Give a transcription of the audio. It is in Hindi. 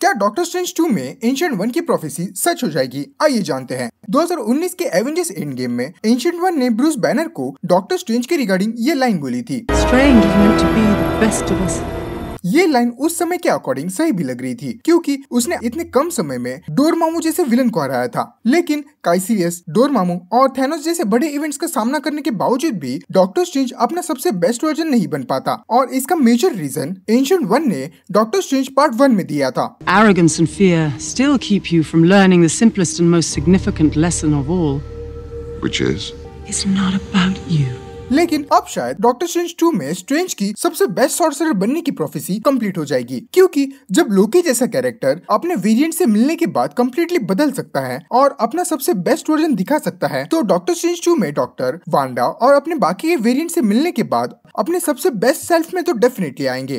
क्या डॉक्टर स्ट्रेंज 2 में एंशियंट वन की प्रोफेसी सच हो जाएगी आइए जानते हैं 2019 के एवेंजर्स एंड गेम में एंशियंट वन ने ब्रूस बैनर को डॉक्टर स्ट्रेंज के रिगार्डिंग ये लाइन बोली थी ये लाइन उस समय के अकॉर्डिंग सही भी लग रही थी क्योंकि उसने इतने कम समय में डोरमामू जैसे विलन को हराया था लेकिन काइसीरियस डोरमामू और थेनोस जैसे बड़े इवेंट्स का सामना करने के बावजूद भी डॉक्टर स्ट्रेंज अपना सबसे बेस्ट वर्जन नहीं बन पाता और इसका मेजर रीजन एंशियंट वन ने डॉक्टर स्ट्रेंज पार्ट वन में दिया था Arrogance and fear still keep you from learning the simplest and most significant lesson of all, which is it's not about you. लेकिन अब शायद डॉक्टर स्ट्रेंज टू में स्ट्रेंज की सबसे बेस्ट सॉर्सरर बनने की प्रोफेसी कम्प्लीट हो जाएगी क्यूँकी जब लोकी जैसा कैरेक्टर अपने वेरियंट से मिलने के बाद कम्प्लीटली बदल सकता है और अपना सबसे बेस्ट वर्जन दिखा सकता है तो डॉक्टर स्ट्रेंज टू में डॉक्टर वांडा और अपने बाकी के वेरियंट से मिलने के बाद अपने सबसे बेस्ट सेल्फ में तो डेफिनेटली आएंगे